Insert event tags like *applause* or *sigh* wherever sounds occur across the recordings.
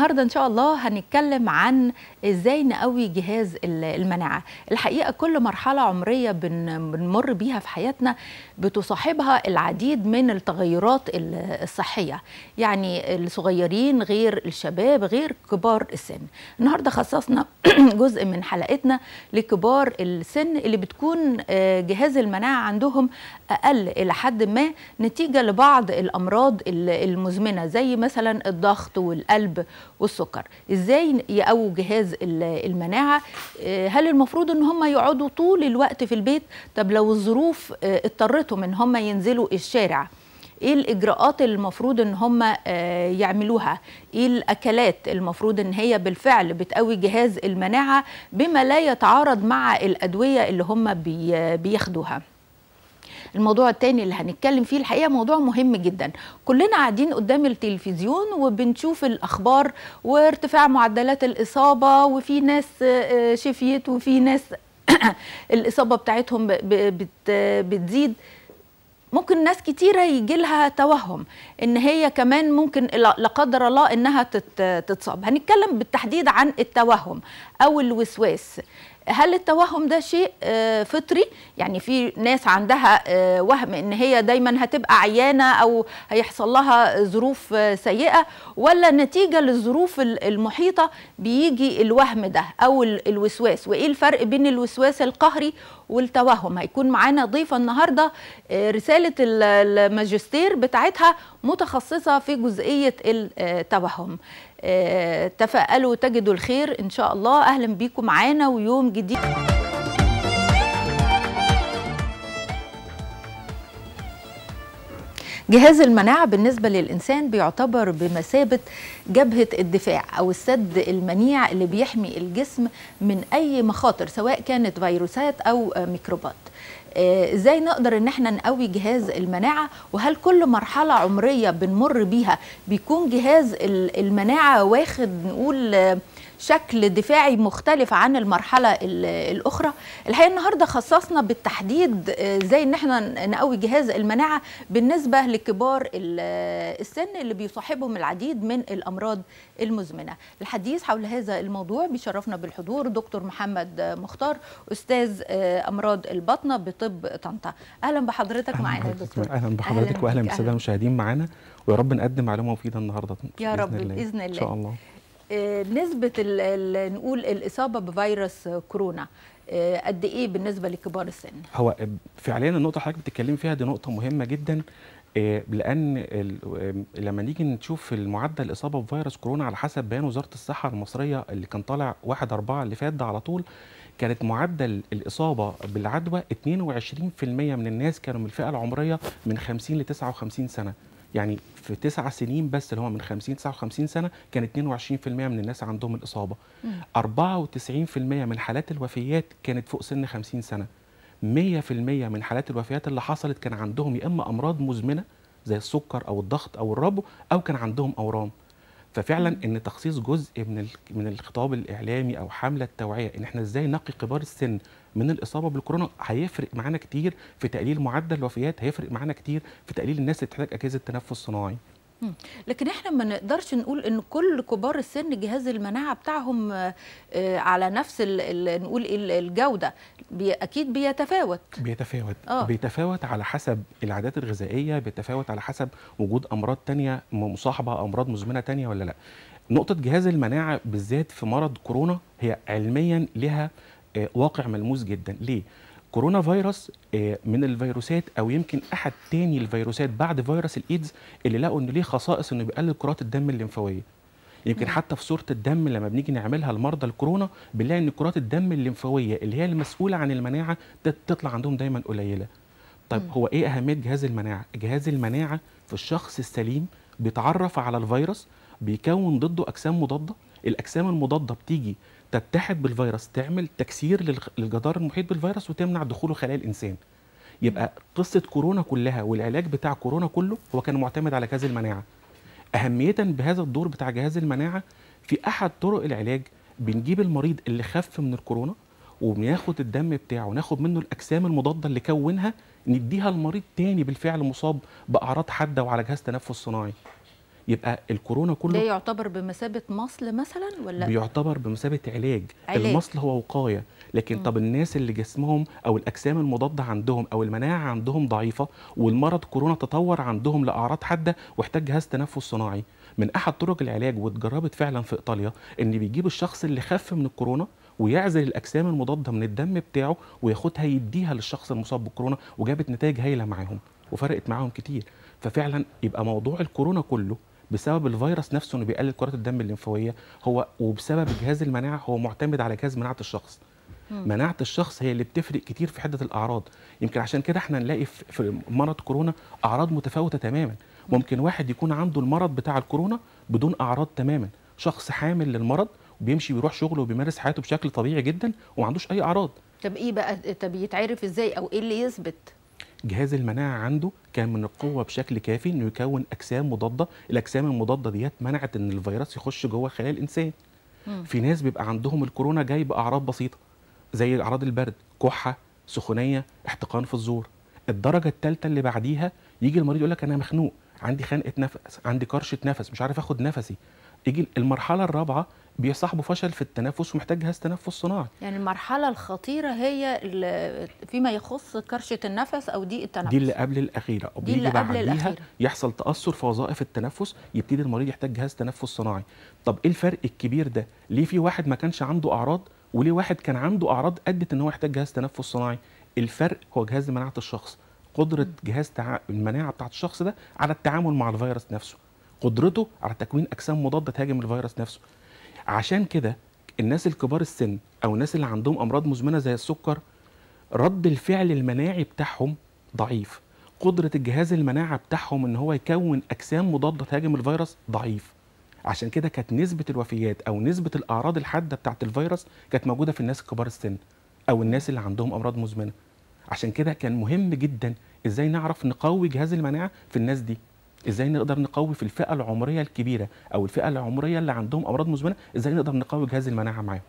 النهارده ان شاء الله هنتكلم عن ازاي نقوي جهاز المناعه الحقيقه كل مرحله عمريه بنمر بيها في حياتنا بتصاحبها العديد من التغيرات الصحيه يعني الصغيرين غير الشباب غير كبار السن النهارده خصصنا *clears throat* جزء من حلقتنا لكبار السن اللي بتكون آه، جهاز المناعه عندهم اقل الى حد ما نتيجه لبعض الامراض المزمنه زي مثلا الضغط والقلب والسكر ازاي يقووا جهاز المناعه آه، هل المفروض ان هم يقعدوا طول الوقت في البيت طب لو الظروف آه، اضطرتهم ان هم ينزلوا الشارع ايه الاجراءات المفروض ان هم آه، يعملوها ايه الاكلات المفروض ان هي بالفعل بتقوي جهاز المناعه بما لا يتعارض مع الادويه اللي هم بياخدوها الموضوع الثاني اللي هنتكلم فيه الحقيقه موضوع مهم جدا كلنا قاعدين قدام التلفزيون وبنشوف الاخبار وارتفاع معدلات الاصابه وفي ناس آه، آه، شفيت وفي ناس *coughs* الاصابه بتاعتهم بتزيد ممكن ناس كتيره يجي لها توهم ان هي كمان ممكن لا قدر الله انها تتصاب هنتكلم بالتحديد عن التوهم او الوسواس هل التوهم ده شيء آه، فطري يعني في ناس عندها آه، وهم ان هي دايما هتبقى عيانه او هيحصل لها ظروف آه، سيئه ولا نتيجه للظروف المحيطه بيجي الوهم ده او الوسواس وايه الفرق بين الوسواس القهري والتوهم هيكون معانا ضيفه النهارده رساله الماجستير بتاعتها متخصصه في جزئيه التوهم آه، تفائلوا تجدوا الخير إن شاء الله أهلا بيكم معانا ويوم جديد جهاز المناعة بالنسبة للإنسان بيعتبر بمثابة جبهة الدفاع أو السد المنيع اللي بيحمي الجسم من أي مخاطر سواء كانت فيروسات أو ميكروبات آه، ازاي نقدر ان احنا نقوي جهاز المناعه وهل كل مرحله عمريه بنمر بيها بيكون جهاز المناعه واخد نقول شكل دفاعي مختلف عن المرحله الاخرى الحقيقه النهارده خصصنا بالتحديد آه، زي ان احنا نقوي جهاز المناعه بالنسبه لكبار آه، السن اللي بيصاحبهم العديد من الامراض المزمنه الحديث حول هذا الموضوع بيشرفنا بالحضور دكتور محمد مختار استاذ آه، امراض البطنه بطب طنطا اهلا بحضرتك معانا يا دكتور اهلا بحضرتك واهلا بالساده المشاهدين معانا ويا رب نقدم معلومه مفيده النهارده يا رب باذن الله, بإذن الله. ان شاء الله آه، نسبه نقول الاصابه بفيروس كورونا آه، قد ايه بالنسبه لكبار السن هو فعليا النقطه حضرتك بتتكلم فيها دي نقطه مهمه جدا آه، لان لما نيجي نشوف المعدل الاصابه بفيروس كورونا على حسب بيان وزاره الصحه المصريه اللي كان طالع 1 4 اللي فات ده على طول كانت معدل الاصابه بالعدوى 22% من الناس كانوا من الفئه العمريه من 50 ل 59 سنه يعني في تسع سنين بس اللي هو من 50 59 سنه كان 22% من الناس عندهم الاصابه مم. 94% من حالات الوفيات كانت فوق سن 50 سنه 100% من حالات الوفيات اللي حصلت كان عندهم يا اما امراض مزمنه زي السكر او الضغط او الربو او كان عندهم اورام ففعلا ان تخصيص جزء من من الخطاب الاعلامي او حمله التوعيه ان احنا ازاي نقي كبار السن من الاصابه بالكورونا هيفرق معانا كتير في تقليل معدل الوفيات هيفرق معانا كتير في تقليل الناس اللي بتحتاج اجهزه تنفس صناعي لكن احنا ما نقدرش نقول ان كل كبار السن جهاز المناعه بتاعهم آه، آه، على نفس الـ الـ نقول إيه الجوده بي اكيد بيتفاوت بيتفاوت آه. بيتفاوت على حسب العادات الغذائيه بيتفاوت على حسب وجود امراض تانية مصاحبه امراض مزمنه تانية ولا لا نقطه جهاز المناعه بالذات في مرض كورونا هي علميا لها آه، واقع ملموس جدا ليه كورونا فيروس آه، من الفيروسات او يمكن احد تاني الفيروسات بعد فيروس الايدز اللي لقوا انه ليه خصائص انه بيقلل كرات الدم الليمفاويه يمكن حتى في صوره الدم لما بنيجي نعملها لمرضى الكورونا بنلاقي ان كرات الدم الليمفاويه اللي هي المسؤوله عن المناعه تطلع عندهم دايما قليله طيب هو ايه اهميه جهاز المناعه جهاز المناعه في الشخص السليم بيتعرف على الفيروس بيكون ضده اجسام مضاده الاجسام المضاده بتيجي تتحد بالفيروس تعمل تكسير للجدار المحيط بالفيروس وتمنع دخوله خلايا الانسان يبقى قصه كورونا كلها والعلاج بتاع كورونا كله هو كان معتمد على جهاز المناعه اهميه بهذا الدور بتاع جهاز المناعه في احد طرق العلاج بنجيب المريض اللي خف من الكورونا وبناخد الدم بتاعه ناخد منه الاجسام المضاده اللي كونها نديها المريض تاني بالفعل مصاب باعراض حاده وعلى جهاز تنفس صناعي يبقى الكورونا كله ده يعتبر بمثابه مصل مثلا ولا بيعتبر بمثابه علاج, علاج. المصل هو وقايه لكن م. طب الناس اللي جسمهم او الاجسام المضاده عندهم او المناعه عندهم ضعيفه والمرض كورونا تطور عندهم لاعراض حاده واحتاج جهاز تنفس صناعي من احد طرق العلاج واتجربت فعلا في ايطاليا ان بيجيب الشخص اللي خف من الكورونا ويعزل الاجسام المضاده من الدم بتاعه وياخدها يديها للشخص المصاب بالكورونا وجابت نتائج هايله معاهم وفرقت معاهم كتير ففعلا يبقى موضوع الكورونا كله بسبب الفيروس نفسه انه بيقلل كرات الدم الليمفاويه هو وبسبب جهاز المناعه هو معتمد على جهاز مناعه الشخص مناعه الشخص هي اللي بتفرق كتير في حده الاعراض يمكن عشان كده احنا نلاقي في مرض كورونا اعراض متفاوته تماما ممكن واحد يكون عنده المرض بتاع الكورونا بدون اعراض تماما شخص حامل للمرض وبيمشي بيروح شغله وبيمارس حياته بشكل طبيعي جدا وما عندوش اي اعراض طب ايه بقى طب يتعرف ازاي او ايه اللي يثبت جهاز المناعه عنده كان من القوه بشكل كافي انه يكون اجسام مضاده الاجسام المضاده ديت منعت ان الفيروس يخش جوه خلايا الانسان في ناس بيبقى عندهم الكورونا جاي باعراض بسيطه زي اعراض البرد كحه سخونيه احتقان في الزور الدرجه الثالثه اللي بعديها يجي المريض يقول لك انا مخنوق عندي خنقه نفس عندي كرشه نفس مش عارف اخد نفسي يجي المرحله الرابعه بيصاحبه فشل في التنفس ومحتاج جهاز تنفس صناعي يعني المرحله الخطيره هي فيما يخص كرشه النفس او ضيق التنفس دي اللي قبل الاخيره او بعد بعديها يحصل تاثر في وظائف التنفس يبتدي المريض يحتاج جهاز تنفس صناعي طب ايه الفرق الكبير ده ليه في واحد ما كانش عنده اعراض وليه واحد كان عنده اعراض ادت ان هو يحتاج جهاز تنفس صناعي الفرق هو جهاز مناعه الشخص قدره جهاز تع... المناعه بتاعه الشخص ده على التعامل مع الفيروس نفسه قدرته على تكوين اجسام مضاده تهاجم الفيروس نفسه عشان كده الناس الكبار السن او الناس اللي عندهم امراض مزمنه زي السكر رد الفعل المناعي بتاعهم ضعيف قدره الجهاز المناعه بتاعهم ان هو يكون اجسام مضاده تهاجم الفيروس ضعيف عشان كده كانت نسبه الوفيات او نسبه الاعراض الحاده بتاعه الفيروس كانت موجوده في الناس الكبار السن او الناس اللي عندهم امراض مزمنه عشان كده كان مهم جدا ازاي نعرف نقوي جهاز المناعه في الناس دي ازاي نقدر نقوي في الفئه العمريه الكبيره او الفئه العمريه اللي عندهم امراض مزمنه ازاي نقدر نقوي جهاز المناعه معاهم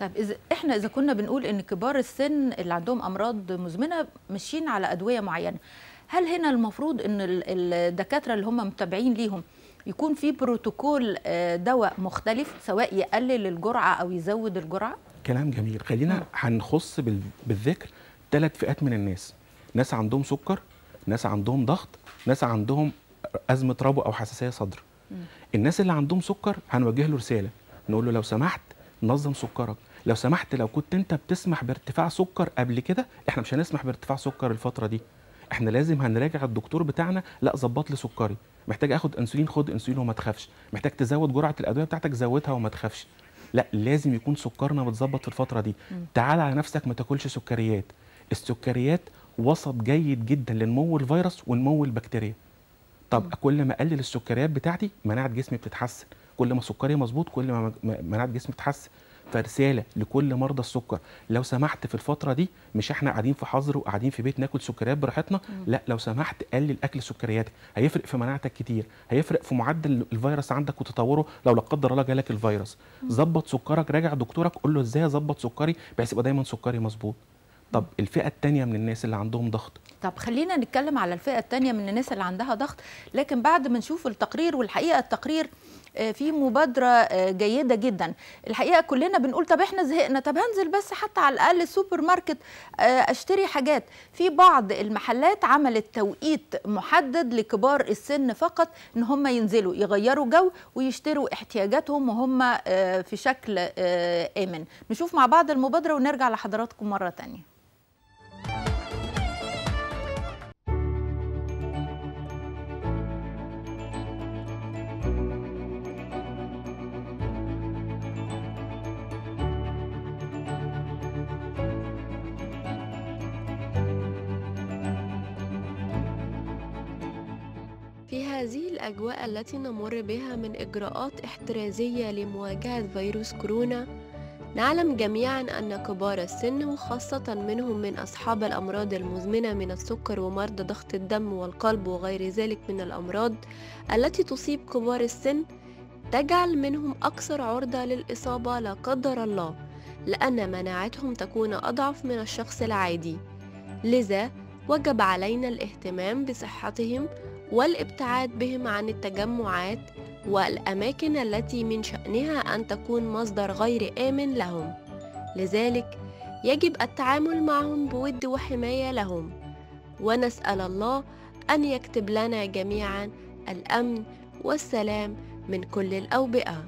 طيب إذا احنا اذا كنا بنقول ان كبار السن اللي عندهم امراض مزمنه ماشيين على ادويه معينه هل هنا المفروض ان الدكاتره اللي هم متابعين ليهم يكون في بروتوكول آه، دواء مختلف سواء يقلل الجرعه او يزود الجرعه كلام جميل خلينا هنخص بالذكر ثلاث فئات من الناس ناس عندهم سكر ناس عندهم ضغط ناس عندهم ازمه ربو او حساسيه صدر الناس اللي عندهم سكر هنوجه له رساله نقول له لو سمحت نظم سكرك لو سمحت لو كنت انت بتسمح بارتفاع سكر قبل كده احنا مش هنسمح بارتفاع سكر الفتره دي احنا لازم هنراجع الدكتور بتاعنا لا ظبط لي سكري محتاج اخد انسولين خد انسولين وما تخافش محتاج تزود جرعه الادويه بتاعتك زودها وما تخافش لا لازم يكون سكرنا متظبط في الفتره دي م. تعال على نفسك ما تاكلش سكريات السكريات وسط جيد جدا لنمو الفيروس ونمو البكتيريا طب كل ما اقلل السكريات بتاعتي مناعه جسمي بتتحسن كل ما سكري مظبوط كل ما مناعه جسمي بتتحسن فرساله لكل مرضى السكر لو سمحت في الفتره دي مش احنا قاعدين في حظر وقاعدين في بيت ناكل سكريات براحتنا لا لو سمحت قلل اكل سكرياتك هيفرق في مناعتك كتير هيفرق في معدل الفيروس عندك وتطوره لو لا قدر الله جالك الفيروس ظبط سكرك راجع دكتورك قول له ازاي اظبط سكري بحيث يبقى دايما سكري مظبوط طب الفئه الثانيه من الناس اللي عندهم ضغط طب خلينا نتكلم على الفئه الثانيه من الناس اللي عندها ضغط لكن بعد ما نشوف التقرير والحقيقه التقرير آه، في مبادره آه، جيده جدا الحقيقه كلنا بنقول طب احنا زهقنا طب هنزل بس حتى على الاقل السوبر ماركت آه، اشتري حاجات في بعض المحلات عملت توقيت محدد لكبار السن فقط ان هم ينزلوا يغيروا جو ويشتروا احتياجاتهم وهم في شكل امن نشوف مع بعض المبادره ونرجع لحضراتكم مره ثانيه الأجواء التي نمر بها من إجراءات احترازية لمواجهة فيروس كورونا نعلم جميعا أن كبار السن وخاصة منهم من أصحاب الأمراض المزمنة من السكر ومرضى ضغط الدم والقلب وغير ذلك من الأمراض التي تصيب كبار السن تجعل منهم أكثر عرضة للإصابة لا قدر الله لأن مناعتهم تكون أضعف من الشخص العادي لذا وجب علينا الاهتمام بصحتهم والابتعاد بهم عن التجمعات والأماكن التي من شأنها أن تكون مصدر غير آمن لهم لذلك يجب التعامل معهم بود وحماية لهم ونسأل الله أن يكتب لنا جميعا الأمن والسلام من كل الأوبئة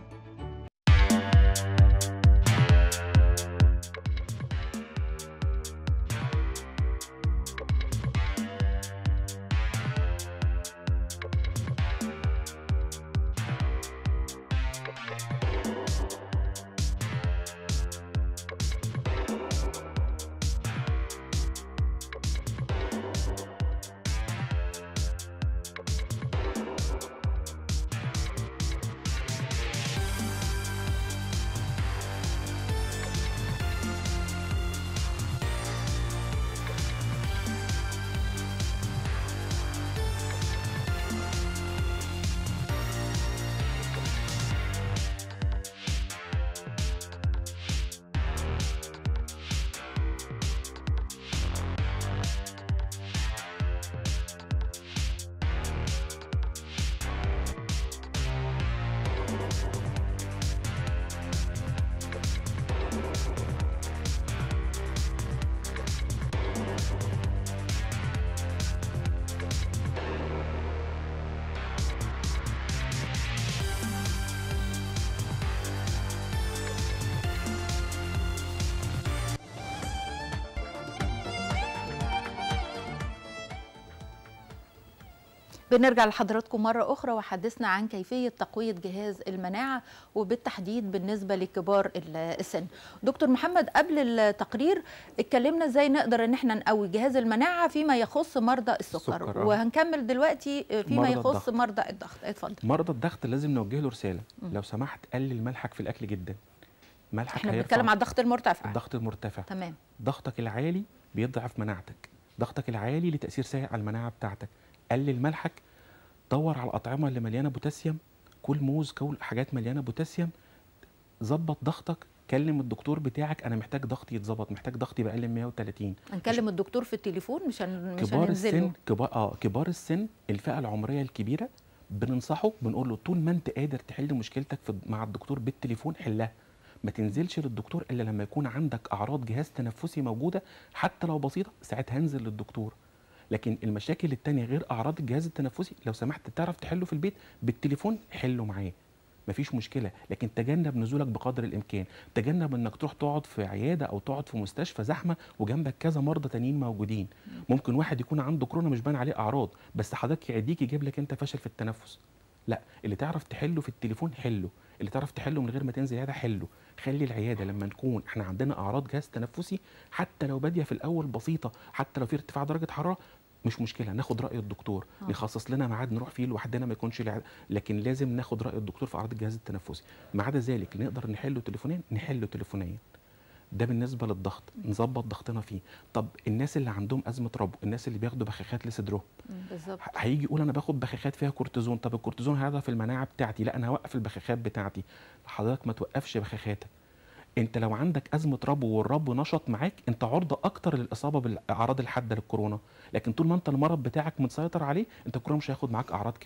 بنرجع لحضراتكم مرة أخرى وحدثنا عن كيفية تقوية جهاز المناعة وبالتحديد بالنسبة لكبار السن دكتور محمد قبل التقرير اتكلمنا ازاي نقدر ان احنا نقوي جهاز المناعة فيما يخص مرضى السكر, آه. وهنكمل دلوقتي فيما مرضى يخص الضغط. مرضى الضغط اتفضل مرضى الضغط لازم نوجه له رسالة م. لو سمحت قلل ملحك في الأكل جدا ملحك احنا بنتكلم على الضغط المرتفع الضغط المرتفع تمام ضغطك العالي بيضعف مناعتك ضغطك العالي لتأثير سيء على المناعة بتاعتك قلل ملحك دور على الاطعمه اللي مليانه بوتاسيوم كل موز كل حاجات مليانه بوتاسيوم ظبط ضغطك كلم الدكتور بتاعك انا محتاج ضغطي يتظبط محتاج ضغطي بقل من 130 هنكلم مش... الدكتور في التليفون مش هن... مش كبار السن كبار اه كبار السن الفئه العمريه الكبيره بننصحه بنقول له طول ما انت قادر تحل مشكلتك في... مع الدكتور بالتليفون حلها ما تنزلش للدكتور الا لما يكون عندك اعراض جهاز تنفسي موجوده حتى لو بسيطه ساعتها انزل للدكتور لكن المشاكل التانية غير اعراض الجهاز التنفسي لو سمحت تعرف تحله في البيت بالتليفون حله معاه مفيش مشكله لكن تجنب نزولك بقدر الامكان تجنب انك تروح تقعد في عياده او تقعد في مستشفى زحمه وجنبك كذا مرضى تانيين موجودين ممكن واحد يكون عنده كورونا مش بان عليه اعراض بس حضرتك يعديك يجيب لك انت فشل في التنفس لا اللي تعرف تحله في التليفون حله اللي تعرف تحله من غير ما تنزل عياده حله خلي العياده لما نكون احنا عندنا اعراض جهاز تنفسي حتى لو باديه في الاول بسيطه حتى لو في ارتفاع درجه حراره مش مشكله ناخد راي الدكتور آه. نخصص لنا ميعاد نروح فيه لوحدنا ما يكونش لع... لكن لازم ناخد راي الدكتور في اعراض الجهاز التنفسي ما عدا ذلك نقدر نحله تليفونيا نحله تليفونيا ده بالنسبه للضغط نظبط ضغطنا فيه طب الناس اللي عندهم ازمه ربو الناس اللي بياخدوا بخاخات لصدرهم بالظبط هيجي يقول انا باخد بخاخات فيها كورتيزون طب الكورتيزون هذا في المناعه بتاعتي لا انا هوقف البخاخات بتاعتي حضرتك ما توقفش بخاخاتك انت لو عندك ازمه ربو والربو نشط معاك انت عرضه اكتر للاصابه بالاعراض الحاده للكورونا لكن طول ما انت المرض بتاعك متسيطر عليه انت الكورونا مش هياخد معاك اعراض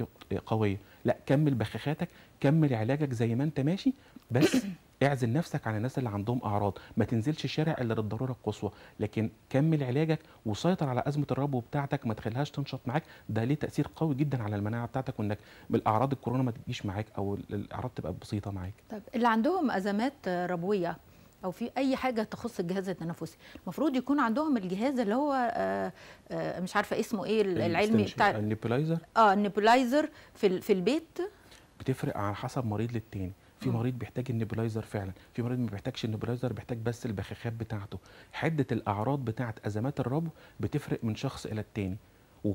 قويه لا كمل بخاخاتك كمل علاجك زي ما انت ماشي بس *coughs* اعزل نفسك عن الناس اللي عندهم اعراض ما تنزلش الشارع الا للضروره القصوى لكن كمل علاجك وسيطر على ازمه الربو بتاعتك ما تخليهاش تنشط معاك ده ليه تاثير قوي جدا على المناعه بتاعتك وانك بالاعراض الكورونا ما تجيش معاك او الاعراض تبقى بسيطه معاك طب اللي عندهم ازمات ربويه او في اي حاجه تخص الجهاز التنفسي المفروض يكون عندهم الجهاز اللي هو آه، آه، مش عارفه اسمه ايه العلمي بتاع النيبولايزر اه النيبولايزر آه، في في البيت بتفرق على حسب مريض للتاني في مريض بيحتاج النيبولايزر فعلا في مريض ما بيحتاجش النيبولايزر بيحتاج بس البخاخات بتاعته حده الاعراض بتاعه ازمات الربو بتفرق من شخص الى التاني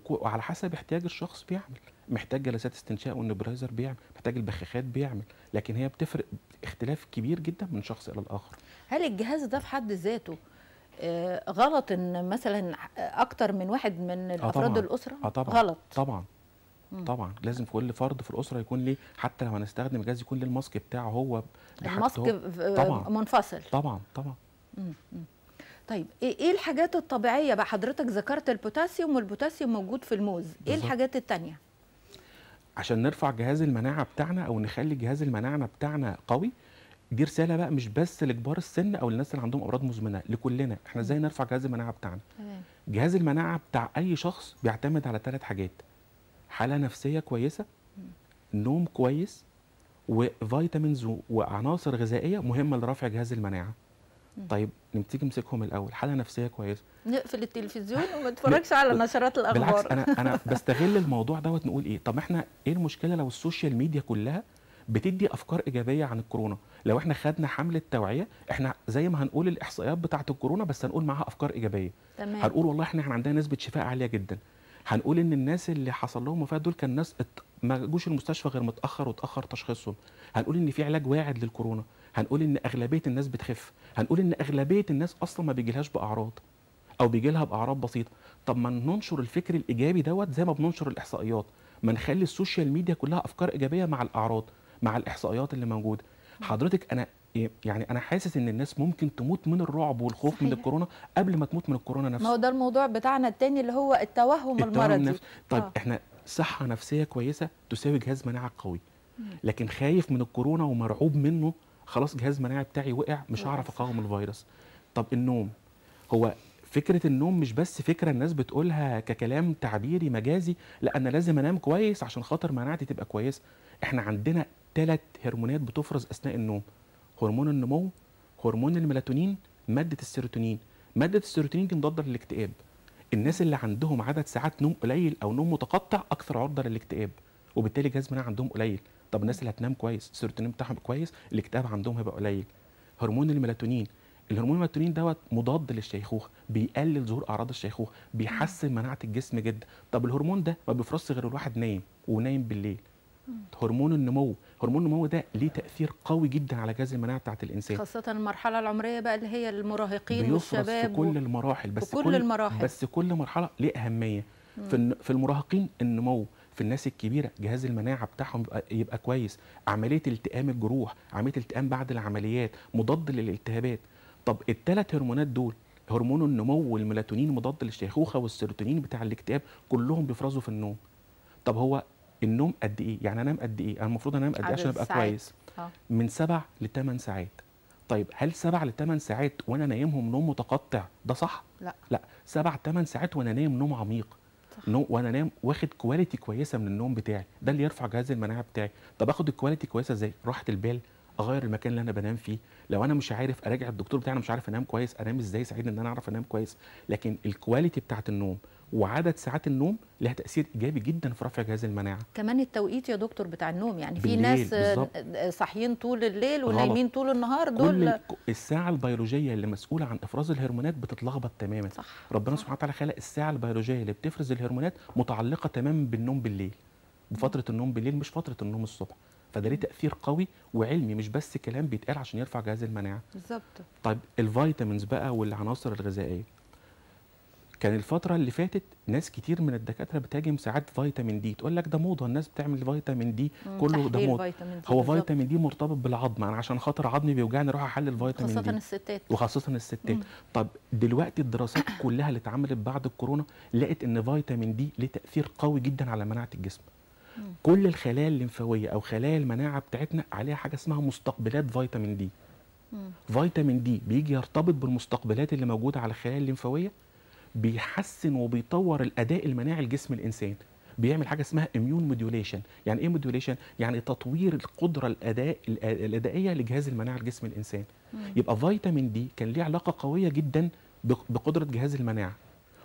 وعلى حسب احتياج الشخص بيعمل محتاج جلسات استنشاء والنبرايزر بيعمل محتاج البخاخات بيعمل لكن هي بتفرق اختلاف كبير جدا من شخص الى الاخر هل الجهاز ده في حد ذاته آه غلط ان مثلا اكتر من واحد من افراد آه الاسره آه طبعًا. غلط طبعا طبعا لازم كل فرد في الاسره يكون ليه حتى لو هنستخدم جهاز يكون ليه الماسك بتاعه هو الماسك هو. طبعا منفصل طبعا طبعا مم. طيب إيه،, ايه الحاجات الطبيعيه بقى حضرتك ذكرت البوتاسيوم والبوتاسيوم موجود في الموز بالزبط. ايه الحاجات الثانيه عشان نرفع جهاز المناعه بتاعنا او نخلي جهاز المناعه بتاعنا قوي دي رساله بقى مش بس لكبار السن او الناس اللي عندهم امراض مزمنه لكلنا احنا ازاي نرفع جهاز المناعه بتاعنا تمام جهاز المناعه بتاع اي شخص بيعتمد على ثلاث حاجات حاله نفسيه كويسه نوم كويس وفيتامينز وعناصر غذائيه مهمه لرفع جهاز المناعه طيب نبتدي نمسكهم الاول حاله نفسيه كويسه نقفل التلفزيون وما *laughs* نتفرجش على نشرات الاخبار بالعكس انا انا *laughs* بستغل الموضوع دوت نقول ايه طب احنا ايه المشكله لو السوشيال ميديا كلها بتدي افكار ايجابيه عن الكورونا لو احنا خدنا حمله توعيه احنا زي ما هنقول الاحصائيات بتاعه الكورونا بس هنقول معاها افكار ايجابيه تمام. هنقول والله احنا عندنا نسبه شفاء عاليه جدا هنقول ان الناس اللي حصل لهم وفاه دول كان ناس ما جوش المستشفى غير متاخر وتاخر تشخيصهم هنقول ان في علاج واعد للكورونا هنقول ان اغلبيه الناس بتخف هنقول ان اغلبيه الناس اصلا ما بيجيلهاش باعراض او بيجي لها باعراض بسيطه طب ما ننشر الفكر الايجابي دوت زي ما بننشر الاحصائيات ما نخلي السوشيال ميديا كلها افكار ايجابيه مع الاعراض مع الاحصائيات اللي موجوده حضرتك انا إيه، يعني انا حاسس ان الناس ممكن تموت من الرعب والخوف صحيح. من الكورونا قبل ما تموت من الكورونا نفسها ما هو ده الموضوع بتاعنا الثاني اللي هو التوهم, التوهم المرضي نفس... طيب آه. احنا صحه نفسيه كويسه تساوي جهاز مناعه قوي لكن خايف من الكورونا ومرعوب منه خلاص جهاز مناعي بتاعي وقع مش هعرف اقاوم الفيروس طب النوم هو فكره النوم مش بس فكره الناس بتقولها ككلام تعبيري مجازي لا انا لازم انام كويس عشان خاطر مناعتي تبقى كويسه احنا عندنا ثلاث هرمونات بتفرز اثناء النوم هرمون النمو هرمون الميلاتونين ماده السيروتونين ماده السيروتونين دي مضاده للاكتئاب الناس اللي عندهم عدد ساعات نوم قليل او نوم متقطع اكثر عرضه للاكتئاب وبالتالي جهاز المناعه عندهم قليل طب الناس اللي هتنام كويس السيروتونين بتاعهم كويس الاكتئاب عندهم هيبقى قليل هرمون الميلاتونين الهرمون الميلاتونين دوت مضاد للشيخوخه بيقلل ظهور اعراض الشيخوخه بيحسن مناعه الجسم جدا طب الهرمون ده ما بيفرزش غير الواحد نايم ونايم بالليل هرمون النمو هرمون النمو ده ليه تاثير قوي جدا على جهاز المناعه بتاعه الانسان خاصه المرحله العمريه بقى اللي هي المراهقين والشباب في كل المراحل بس كل, كل المراحل بس كل مرحله ليه اهميه في في المراهقين النمو في الناس الكبيره جهاز المناعه بتاعهم يبقى, يبقى كويس عمليه التئام الجروح عمليه التئام بعد العمليات مضاد للالتهابات طب الثلاث هرمونات دول هرمون النمو والميلاتونين مضاد للشيخوخه والسيروتونين بتاع الاكتئاب كلهم بيفرزوا في النوم طب هو النوم قد ايه يعني انام قد ايه انا المفروض انام قد ايه عشان ابقى كويس من آه. من سبع لثمان ساعات طيب هل سبع لثمان ساعات وانا نايمهم نوم متقطع ده صح لا لا سبع ثمان ساعات وانا نايم نوم عميق نوم وانا نايم واخد كواليتي كويسه من النوم بتاعي ده اللي يرفع جهاز المناعه بتاعي طب اخد الكواليتي كويسه ازاي راحه البال اغير المكان اللي انا بنام فيه لو انا مش عارف اراجع الدكتور بتاعي انا مش عارف انام كويس انام ازاي سعيد ان انا اعرف انام كويس لكن الكواليتي بتاعه النوم وعدد ساعات النوم لها تاثير ايجابي جدا في رفع جهاز المناعه كمان التوقيت يا دكتور بتاع النوم يعني في ناس صاحيين طول الليل ونايمين طول النهار دول كل الساعه البيولوجيه اللي مسؤوله عن افراز الهرمونات بتتلخبط تماما صح. ربنا سبحانه وتعالى خلق الساعه البيولوجيه اللي بتفرز الهرمونات متعلقه تماما بالنوم بالليل بفتره النوم بالليل مش فتره النوم الصبح فده ليه تاثير قوي وعلمي مش بس كلام بيتقال عشان يرفع جهاز المناعه بالظبط طيب الفيتامينز بقى والعناصر الغذائيه كان الفترة اللي فاتت ناس كتير من الدكاترة بتهاجم ساعات فيتامين دي تقول لك ده موضة الناس بتعمل فيتامين دي كله ده موضة فيتامين دي هو فيتامين دي مرتبط بالعظم انا يعني عشان خاطر عظمي بيوجعني اروح احلل فيتامين خاصة الستات وخاصة الستات طب دلوقتي الدراسات كلها اللي اتعملت بعد الكورونا لقت ان فيتامين دي ليه تأثير قوي جدا على مناعة الجسم مم. كل الخلايا الليمفاوية او خلايا المناعة بتاعتنا عليها حاجة اسمها مستقبلات فيتامين دي فيتامين دي بيجي يرتبط بالمستقبلات اللي موجودة على الخلايا الليمفاوية بيحسن وبيطور الاداء المناعي لجسم الانسان بيعمل حاجه اسمها اميون موديوليشن يعني ايه موديوليشن يعني تطوير القدره الاداء الادائيه لجهاز المناعه لجسم الانسان مم. يبقى فيتامين دي كان ليه علاقه قويه جدا بقدره جهاز المناعه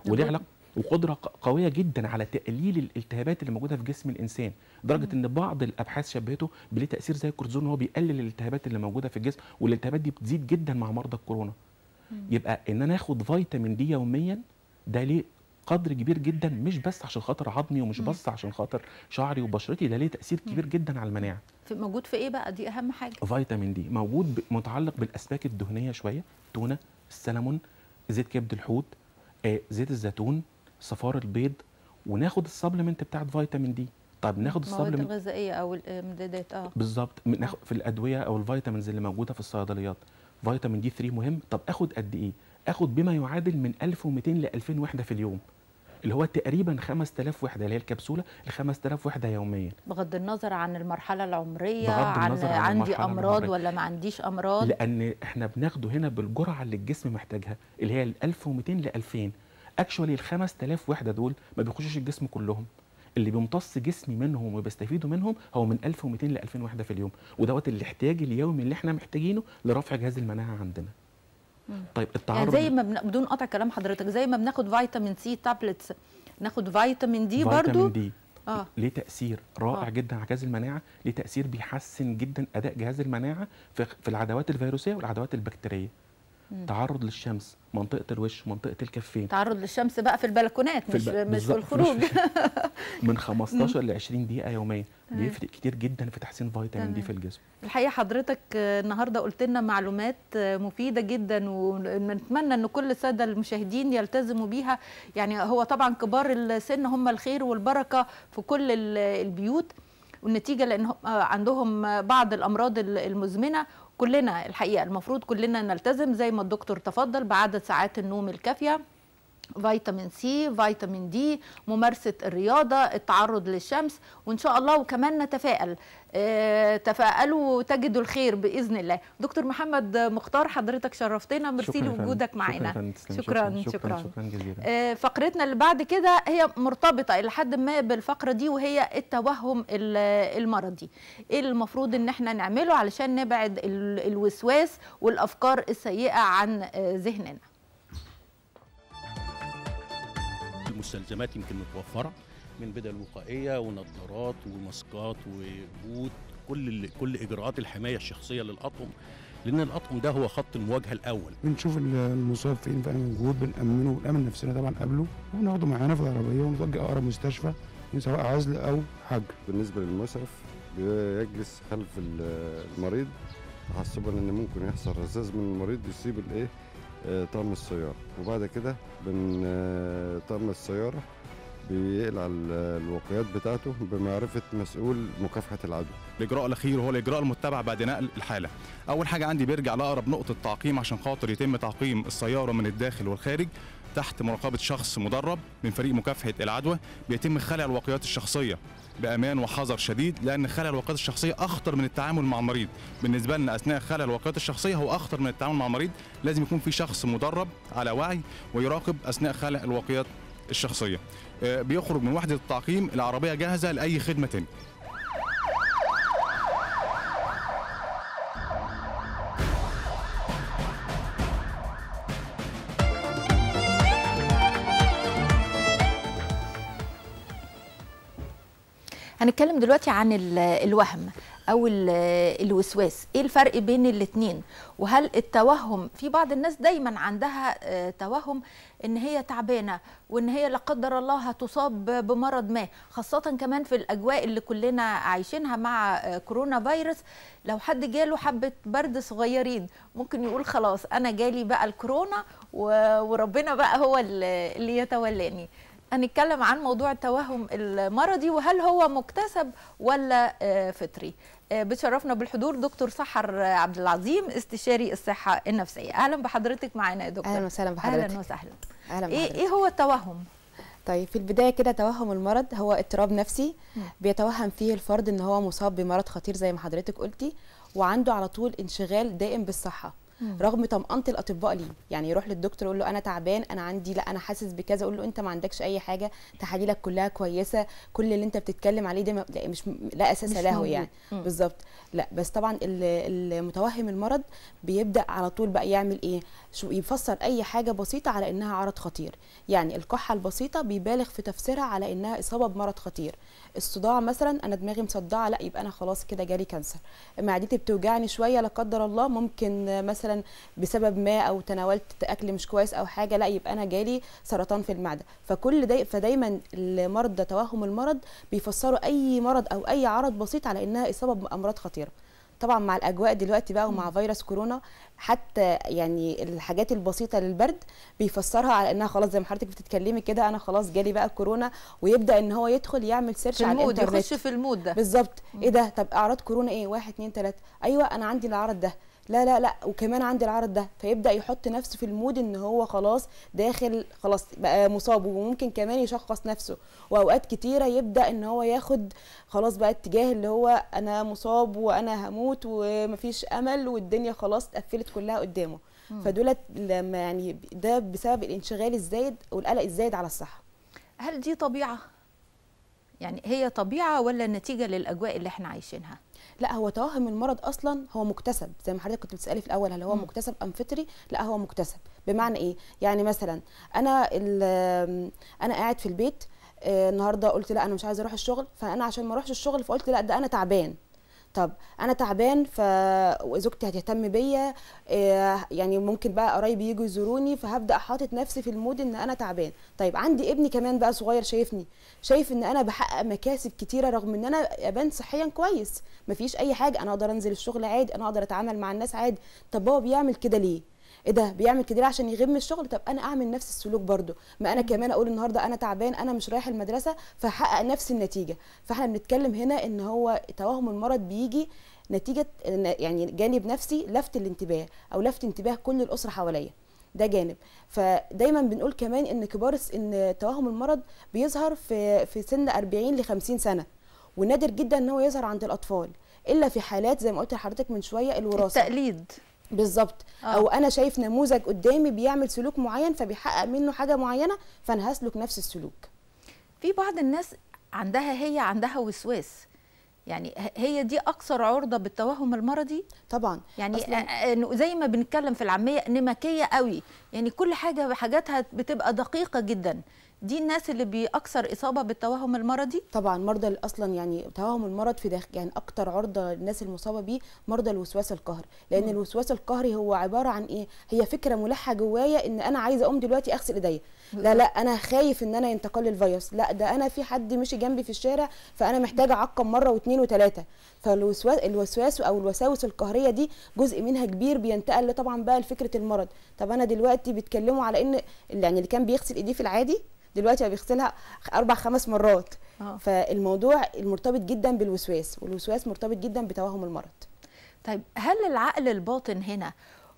وليه علاقه وقدره قويه جدا على تقليل الالتهابات اللي موجوده في جسم الانسان لدرجه ان بعض الابحاث شبهته بليه تاثير زي الكورتيزون هو بيقلل الالتهابات اللي موجوده في الجسم والالتهابات دي بتزيد جدا مع مرضى الكورونا مم. يبقى ان انا اخد فيتامين دي يوميا ده ليه قدر كبير جدا مش بس عشان خاطر عظمي ومش بس عشان خاطر شعري وبشرتي ده ليه تاثير كبير جدا على المناعه موجود في ايه بقى دي اهم حاجه فيتامين دي موجود متعلق بالاسماك الدهنيه شويه تونه السلمون زيت كبد الحوت آه، زيت الزيتون صفار البيض وناخد السبلمنت بتاعت فيتامين دي طب ناخد السبلمنت الغذائيه او الامدادات اه بالظبط ناخد في الادويه او الفيتامينز اللي موجوده في الصيدليات فيتامين دي 3 مهم طب اخد قد ايه اخد بما يعادل من 1200 ل 2000 وحده في اليوم اللي هو تقريبا 5000 وحده اللي هي الكبسوله ل 5000 وحده يوميا بغض النظر عن المرحله العمريه بغض عن, النظر عن عندي امراض العمرية. ولا ما عنديش امراض لان احنا بناخده هنا بالجرعه اللي الجسم محتاجها اللي هي ال 1200 ل 2000 اكشولي ال 5000 وحده دول ما بيخشوش الجسم كلهم اللي بيمتص جسمي منهم وبستفيده منهم هو من 1200 ل 2000 وحده في اليوم ودوت الاحتياج اليومي اللي احنا محتاجينه لرفع جهاز المناعه عندنا طيب يعني التعرض يعني زي ما بن... بدون قطع كلام حضرتك زي ما بناخد فيتامين سي تابلتس ناخد فيتامين دي برضو دي آه. ليه تاثير رائع آه. جدا على جهاز المناعه ليه تاثير بيحسن جدا اداء جهاز المناعه في العدوات الفيروسيه والعدوات البكتيريه تعرض للشمس منطقه الوش منطقه الكفين تعرض للشمس بقى في البلكونات في مش الب... مش في الخروج مش في... *laughs* من 15 ل 20 دقيقه يوميا بيفرق كتير جدا في تحسين فيتامين دي في الجسم الحقيقه حضرتك النهارده قلت لنا معلومات مفيده جدا ونتمنى ان كل الساده المشاهدين يلتزموا بيها يعني هو طبعا كبار السن هم الخير والبركه في كل البيوت والنتيجه لان عندهم بعض الامراض المزمنه كلنا الحقيقه المفروض كلنا نلتزم زي ما الدكتور تفضل بعدد ساعات النوم الكافيه فيتامين سي فيتامين دي ممارسة الرياضة التعرض للشمس وإن شاء الله وكمان نتفائل آه، تفائلوا تجدوا الخير باذن الله دكتور محمد مختار حضرتك شرفتنا ميرسي لوجودك معنا شكرا شكرا شكرا, شكرا, شكرا, شكرا جزيلا آه، فقرتنا اللي بعد كده هي مرتبطه الى حد ما بالفقره دي وهي التوهم المرضي ايه المفروض ان احنا نعمله علشان نبعد الوسواس والافكار السيئه عن آه، ذهننا المستلزمات يمكن متوفره من بدل وقائيه ونظارات وماسكات وبوت كل كل اجراءات الحمايه الشخصيه للاطقم لان الاطقم ده هو خط المواجهه الاول بنشوف المصاب فين فعلا موجود بنامنه بنامن نفسنا طبعا قبله وناخده معانا في العربيه ونوجه اقرب مستشفى سواء عزل او حجر بالنسبه للمشرف بيجلس خلف المريض تعصبا ان ممكن يحصل رذاذ من المريض يصيب الايه آه، طقم السياره وبعد كده بنطقم آه، السياره بيقلع الوقيات بتاعته بمعرفه مسؤول مكافحه العدوى. الاجراء الاخير هو الاجراء المتبع بعد نقل الحاله. اول حاجه عندي بيرجع لاقرب نقطه تعقيم عشان خاطر يتم تعقيم السياره من الداخل والخارج تحت مراقبه شخص مدرب من فريق مكافحه العدوى بيتم خلع الوقيات الشخصيه بامان وحذر شديد لان خلع الوقيات الشخصيه اخطر من التعامل مع المريض بالنسبه لنا اثناء خلع الوقيات الشخصيه هو اخطر من التعامل مع المريض لازم يكون في شخص مدرب على وعي ويراقب اثناء خلع الوقيات الشخصيه آه، بيخرج من وحده التعقيم العربيه جاهزه لاي خدمه تاني هنتكلم دلوقتي عن الوهم او الوسواس ايه الفرق بين الاثنين وهل التوهم في بعض الناس دايما عندها آه، توهم ان هي تعبانه وان هي لا قدر الله هتصاب بمرض ما خاصه كمان في الاجواء اللي كلنا عايشينها مع آه، كورونا فيروس لو حد جاله حبه برد صغيرين ممكن يقول خلاص انا جالي بقى الكورونا وربنا بقى هو اللي يتولاني هنتكلم عن موضوع التوهم المرضي وهل هو مكتسب ولا آه، فطري آه، بتشرفنا بالحضور دكتور سحر عبد العظيم استشاري الصحه النفسيه اهلا بحضرتك معانا يا دكتور اهلا وسهلا بحضرتك اهلا وسهلا اهلا إيه، بحضرتك. ايه هو التوهم طيب في البدايه كده توهم المرض هو اضطراب نفسي بيتوهم فيه الفرد ان هو مصاب بمرض خطير زي ما حضرتك قلتي وعنده على طول انشغال دائم بالصحه رغم طمأنة الاطباء ليه يعني يروح للدكتور يقول له انا تعبان انا عندي لا انا حاسس بكذا يقول له انت ما عندكش اي حاجه تحاليلك كلها كويسه كل اللي انت بتتكلم عليه ده لا مش لا اساس له يعني بالظبط لا بس طبعا المتوهم المرض بيبدا على طول بقى يعمل ايه شو يفسر اي حاجه بسيطه على انها عرض خطير يعني الكحه البسيطه بيبالغ في تفسيرها على انها اصابه بمرض خطير الصداع مثلا انا دماغي مصدعه لا يبقى انا خلاص كده جالي كانسر معدتي بتوجعني شويه لا قدر الله ممكن مثلا مثلا بسبب ما او تناولت اكل مش كويس او حاجه لا يبقى انا جالي سرطان في المعده فكل داي... فدايما المرضى توهم المرض بيفسروا اي مرض او اي عرض بسيط على انها اصابه بامراض خطيره طبعا مع الاجواء دلوقتي بقى ومع فيروس كورونا حتى يعني الحاجات البسيطه للبرد بيفسرها على انها خلاص زي ما حضرتك بتتكلمي كده انا خلاص جالي بقى كورونا ويبدا ان هو يدخل يعمل سيرش على الانترنت يخش في المود ده بالظبط ايه ده طب اعراض كورونا ايه 1 2 3 ايوه انا عندي العرض ده لا لا لا وكمان عندي العرض ده فيبدا يحط نفسه في المود ان هو خلاص داخل خلاص بقى مصاب وممكن كمان يشخص نفسه واوقات كتيره يبدا ان هو ياخد خلاص بقى اتجاه اللي هو انا مصاب وانا هموت ومفيش امل والدنيا خلاص اتقفلت كلها قدامه فدولت لما يعني ده بسبب الانشغال الزايد والقلق الزايد على الصحه هل دي طبيعه يعني هي طبيعه ولا نتيجه للاجواء اللي احنا عايشينها لا هو توهم المرض اصلا هو مكتسب زي ما حضرتك كنت بتسالي في الاول هل هو مكتسب ام فطري لا هو مكتسب بمعنى ايه يعني مثلا انا انا قاعد في البيت آه، النهارده قلت لا انا مش عايزه اروح الشغل فانا عشان ما اروحش الشغل فقلت لا ده انا تعبان طب انا تعبان فزوجتي هتهتم بيا آه، يعني ممكن بقى قرايبي يجوا يزوروني فهبدا حاطط نفسي في المود ان انا تعبان طيب عندي ابني كمان بقى صغير شايفني شايف ان انا بحقق مكاسب كتيره رغم ان انا ابان صحيا كويس مفيش اي حاجه انا اقدر انزل الشغل عادي انا اقدر اتعامل مع الناس عادي طب هو بيعمل كده ليه ايه ده بيعمل كده عشان يغم الشغل طب انا اعمل نفس السلوك برده ما انا كمان اقول النهارده انا تعبان انا مش رايح المدرسه فحقق نفس النتيجه فاحنا بنتكلم هنا ان هو توهم المرض بيجي نتيجه يعني جانب نفسي لفت الانتباه او لفت انتباه كل الاسره حواليا ده جانب فدايما بنقول كمان ان كبار ان توهم المرض بيظهر في في سن 40 ل 50 سنه ونادر جدا ان هو يظهر عند الاطفال الا في حالات زي ما قلت لحضرتك من شويه الوراثه التقليد بالظبط آه. او انا شايف نموذج قدامي بيعمل سلوك معين فبيحقق منه حاجه معينه فانا هسلك نفس السلوك في بعض الناس عندها هي عندها وسواس يعني هي دي اكثر عرضه بالتوهم المرضي طبعا يعني زي ما بنتكلم في العاميه نمكيه قوي يعني كل حاجه حاجاتها بتبقى دقيقه جدا دي الناس اللي باكثر اصابه بالتوهم المرضي طبعا مرضى اصلا يعني توهم المرض في داخل يعني اكتر عرضه للناس المصابه بيه مرضى الوسواس القهري لان مم. الوسواس القهري هو عباره عن ايه هي فكره ملحه جوايا ان انا عايزه اقوم دلوقتي اغسل ايديا لا لا انا خايف ان انا ينتقل لي الفيروس لا ده انا في حد مشي جنبي في الشارع فانا محتاجه اعقم مره واثنين وثلاثه فالوسواس او الوساوس القهريه دي جزء منها كبير بينتقل طبعا بقى لفكره المرض طب انا دلوقتي بيتكلموا على ان يعني اللي كان بيغسل ايديه في العادي دلوقتي بيغسلها اربع خمس مرات أوه. فالموضوع مرتبط جدا بالوسواس والوسواس مرتبط جدا بتوهم المرض طيب هل العقل الباطن هنا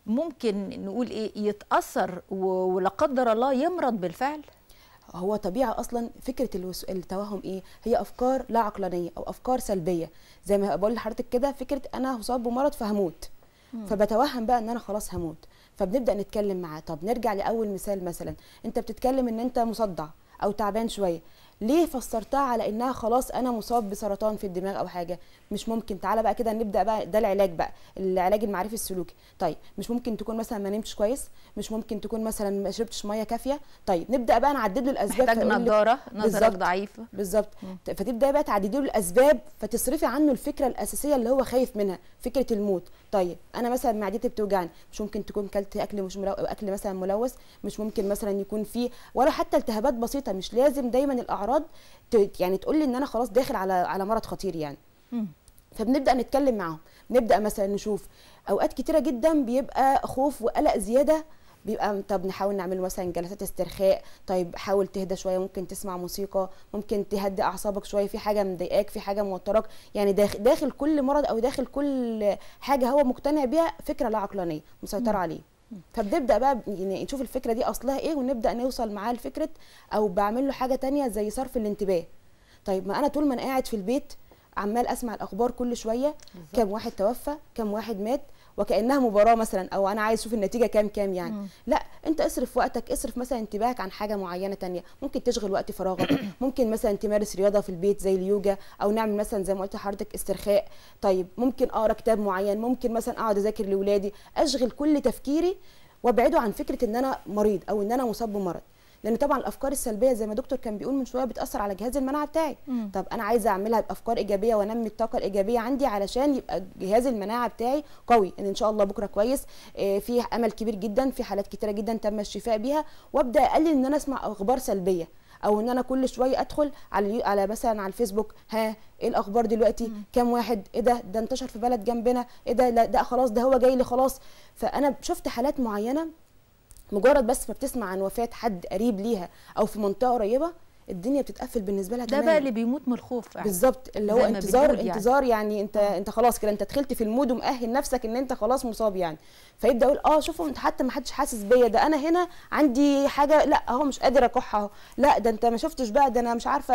ممكن نقول ايه يتاثر ولا قدر الله يمرض بالفعل هو طبيعه اصلا فكره التوهم ايه هي افكار لا عقلانيه او افكار سلبيه زي ما بقول لحضرتك كده فكره انا هصاب بمرض فهموت فبتوهم بقى ان انا خلاص هموت فبنبدا نتكلم معاه طب نرجع لاول مثال مثلا انت بتتكلم ان انت مصدع او تعبان شويه ليه فسرتها على انها خلاص انا مصاب بسرطان في الدماغ او حاجه مش ممكن تعالى بقى كده نبدا بقى ده العلاج بقى العلاج المعرفي السلوكي طيب مش ممكن تكون مثلا ما نمتش كويس مش ممكن تكون مثلا ما شربتش ميه كافيه طيب نبدا بقى نعدد له الاسباب محتاج نضاره نظرك ضعيفه بالظبط فتبداي بقى تعددي له الاسباب فتصرفي عنه الفكره الاساسيه اللي هو خايف منها فكره الموت طيب انا مثلا معدتي بتوجعني مش ممكن تكون كلت اكل مش ملو... اكل مثلا ملوث مش ممكن مثلا يكون فيه ولا حتى التهابات بسيطه مش لازم دايما الاعراض ت... يعني تقول لي ان انا خلاص داخل على على مرض خطير يعني م. فبنبدا نتكلم معاهم نبدا مثلا نشوف اوقات كتيره جدا بيبقى خوف وقلق زياده بيبقى طب نحاول نعمل مثلا جلسات استرخاء طيب حاول تهدى شويه ممكن تسمع موسيقى ممكن تهدي اعصابك شويه في حاجه مضايقاك في حاجه موتراك يعني داخل, داخل كل مرض او داخل كل حاجه هو مقتنع بيها فكره لا عقلانيه مسيطره عليه فبنبدا بقى يعني نشوف الفكره دي اصلها ايه ونبدا نوصل معاه لفكره او بعمل له حاجه تانية زي صرف الانتباه طيب ما انا طول ما انا قاعد في البيت عمال اسمع الاخبار كل شويه كم واحد توفى كم واحد مات وكانها مباراه مثلا او انا عايز اشوف النتيجه كام كام يعني مم. لا انت اصرف وقتك اصرف مثلا انتباهك عن حاجه معينه تانية ممكن تشغل وقت فراغك *coughs* ممكن مثلا تمارس رياضه في البيت زي اليوجا او نعمل مثلا زي ما قلت لحضرتك استرخاء طيب ممكن اقرا كتاب معين ممكن مثلا اقعد اذاكر لاولادي اشغل كل تفكيري وابعده عن فكره ان انا مريض او ان انا مصاب بمرض لان طبعا الافكار السلبيه زي ما دكتور كان بيقول من شويه بتاثر على جهاز المناعه بتاعي مم. طب انا عايزه اعملها بافكار ايجابيه وانمي الطاقه الايجابيه عندي علشان يبقى جهاز المناعه بتاعي قوي ان ان شاء الله بكره كويس آه، في امل كبير جدا في حالات كتيره جدا تم الشفاء بيها وابدا اقلل ان انا اسمع اخبار سلبيه او ان انا كل شويه ادخل على على مثلا على الفيسبوك ها ايه الاخبار دلوقتي مم. كام واحد ايه ده ده انتشر في بلد جنبنا ايه ده لا ده خلاص ده هو جاي لي خلاص فانا شفت حالات معينه مجرد بس ما بتسمع عن وفاه حد قريب ليها او في منطقه قريبه الدنيا بتتقفل بالنسبه لها ده بقى اللي بيموت من الخوف يعني. بالظبط اللي هو انتظار يعني. انتظار يعني انت انت خلاص كده انت دخلت في المود ومؤهل نفسك ان انت خلاص مصاب يعني فيبدا يقول اه شوفوا انت حتى ما حدش حاسس بيا ده انا هنا عندي حاجه لا اهو مش قادر اكح اهو لا ده انت ما شفتش بقى ده انا مش عارفه